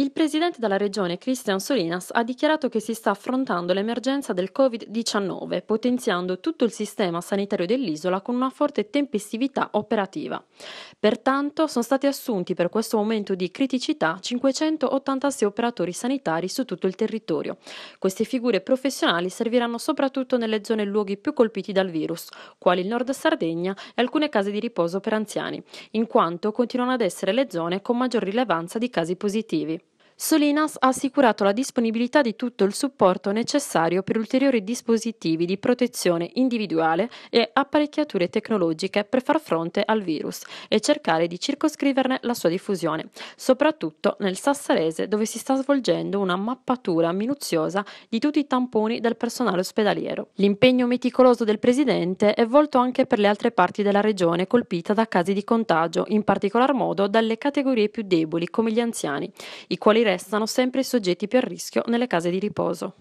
Il presidente della regione Christian Solinas ha dichiarato che si sta affrontando l'emergenza del Covid-19, potenziando tutto il sistema sanitario dell'isola con una forte tempestività operativa. Pertanto sono stati assunti per questo momento di criticità 586 operatori sanitari su tutto il territorio. Queste figure professionali serviranno soprattutto nelle zone e luoghi più colpiti dal virus, quali il Nord Sardegna e alcune case di riposo per anziani, in quanto continuano ad essere le zone con maggior rilevanza di casi positivi. Solinas ha assicurato la disponibilità di tutto il supporto necessario per ulteriori dispositivi di protezione individuale e apparecchiature tecnologiche per far fronte al virus e cercare di circoscriverne la sua diffusione, soprattutto nel Sassarese dove si sta svolgendo una mappatura minuziosa di tutti i tamponi del personale ospedaliero. L'impegno meticoloso del Presidente è volto anche per le altre parti della regione colpita da casi di contagio, in particolar modo dalle categorie più deboli come gli anziani, i quali restano sempre i soggetti più a rischio nelle case di riposo.